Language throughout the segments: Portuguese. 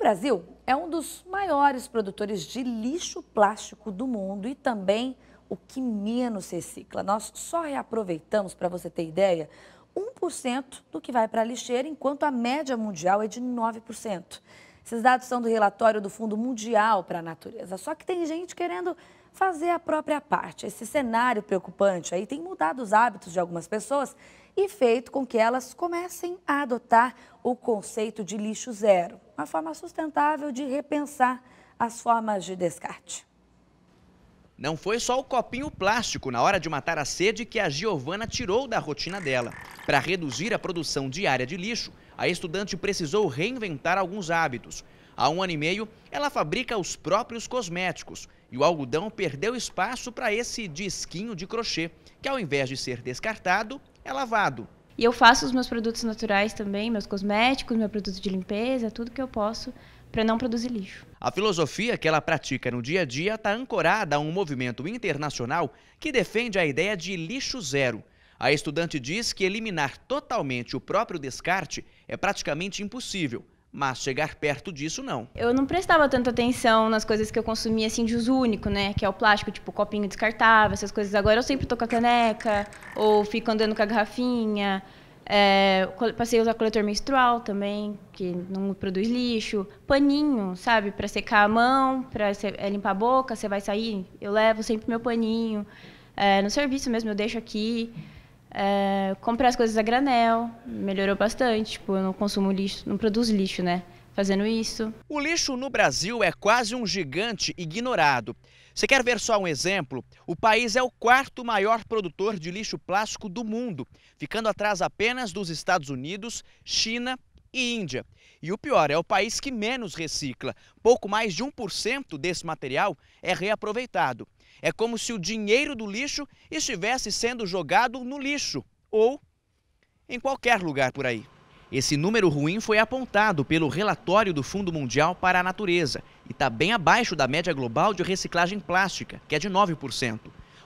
O Brasil é um dos maiores produtores de lixo plástico do mundo e também o que menos recicla. Nós só reaproveitamos, para você ter ideia, 1% do que vai para a lixeira, enquanto a média mundial é de 9%. Esses dados são do relatório do Fundo Mundial para a Natureza. Só que tem gente querendo fazer a própria parte. Esse cenário preocupante aí tem mudado os hábitos de algumas pessoas e feito com que elas comecem a adotar o conceito de lixo zero, uma forma sustentável de repensar as formas de descarte. Não foi só o copinho plástico na hora de matar a sede que a Giovana tirou da rotina dela. Para reduzir a produção diária de lixo, a estudante precisou reinventar alguns hábitos. Há um ano e meio, ela fabrica os próprios cosméticos e o algodão perdeu espaço para esse disquinho de crochê, que ao invés de ser descartado, é lavado. E eu faço os meus produtos naturais também, meus cosméticos, meu produto de limpeza, tudo que eu posso para não produzir lixo. A filosofia que ela pratica no dia a dia está ancorada a um movimento internacional que defende a ideia de lixo zero. A estudante diz que eliminar totalmente o próprio descarte é praticamente impossível, mas chegar perto disso não. Eu não prestava tanta atenção nas coisas que eu consumia assim de uso único, né, que é o plástico, tipo copinho descartável, essas coisas. Agora eu sempre tô com a caneca ou fico andando com a garrafinha. É, passei a usar coletor menstrual também, que não produz lixo. Paninho, sabe? Para secar a mão, para é, limpar a boca, você vai sair, eu levo sempre meu paninho. É, no serviço mesmo, eu deixo aqui. É, comprei as coisas a granel, melhorou bastante. Tipo, eu não consumo lixo, não produzo lixo, né? fazendo isso. O lixo no Brasil é quase um gigante ignorado. Você quer ver só um exemplo? O país é o quarto maior produtor de lixo plástico do mundo, ficando atrás apenas dos Estados Unidos, China e Índia. E o pior, é o país que menos recicla. Pouco mais de 1% desse material é reaproveitado. É como se o dinheiro do lixo estivesse sendo jogado no lixo ou em qualquer lugar por aí. Esse número ruim foi apontado pelo relatório do Fundo Mundial para a Natureza e está bem abaixo da média global de reciclagem plástica, que é de 9%.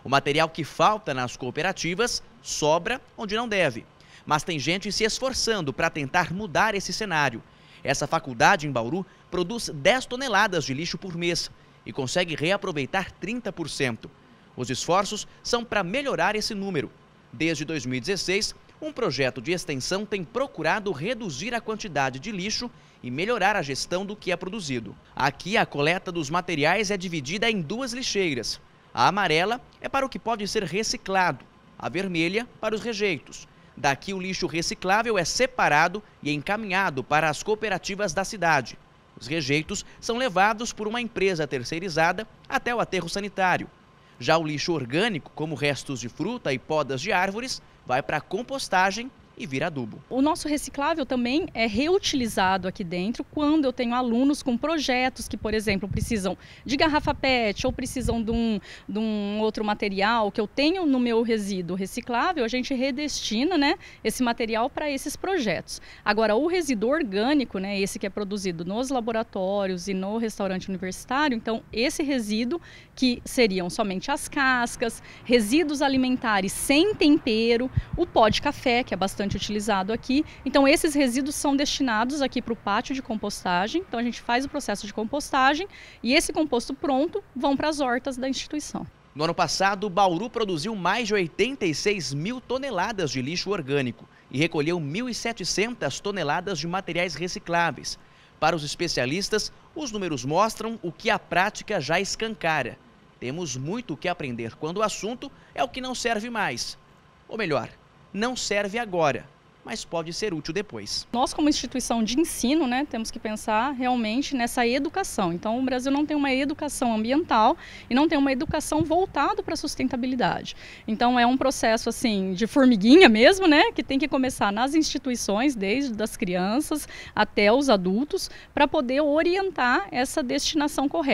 O material que falta nas cooperativas sobra onde não deve. Mas tem gente se esforçando para tentar mudar esse cenário. Essa faculdade em Bauru produz 10 toneladas de lixo por mês e consegue reaproveitar 30%. Os esforços são para melhorar esse número. Desde 2016, um projeto de extensão tem procurado reduzir a quantidade de lixo e melhorar a gestão do que é produzido. Aqui, a coleta dos materiais é dividida em duas lixeiras. A amarela é para o que pode ser reciclado, a vermelha para os rejeitos. Daqui, o lixo reciclável é separado e encaminhado para as cooperativas da cidade. Os rejeitos são levados por uma empresa terceirizada até o aterro sanitário. Já o lixo orgânico, como restos de fruta e podas de árvores, vai para compostagem e vira adubo. O nosso reciclável também é reutilizado aqui dentro quando eu tenho alunos com projetos que, por exemplo, precisam de garrafa PET ou precisam de um, de um outro material que eu tenho no meu resíduo reciclável, a gente redestina né, esse material para esses projetos. Agora, o resíduo orgânico, né, esse que é produzido nos laboratórios e no restaurante universitário, então esse resíduo que seriam somente as cascas, resíduos alimentares sem tempero, o pó de café, que é bastante bastante utilizado aqui. Então, esses resíduos são destinados aqui para o pátio de compostagem. Então, a gente faz o processo de compostagem e esse composto pronto vão para as hortas da instituição. No ano passado, Bauru produziu mais de 86 mil toneladas de lixo orgânico e recolheu 1.700 toneladas de materiais recicláveis. Para os especialistas, os números mostram o que a prática já escancara. Temos muito o que aprender quando o assunto é o que não serve mais. Ou melhor, não serve agora, mas pode ser útil depois. Nós, como instituição de ensino, né, temos que pensar realmente nessa educação. Então, o Brasil não tem uma educação ambiental e não tem uma educação voltada para a sustentabilidade. Então, é um processo assim de formiguinha mesmo, né, que tem que começar nas instituições, desde as crianças até os adultos, para poder orientar essa destinação correta.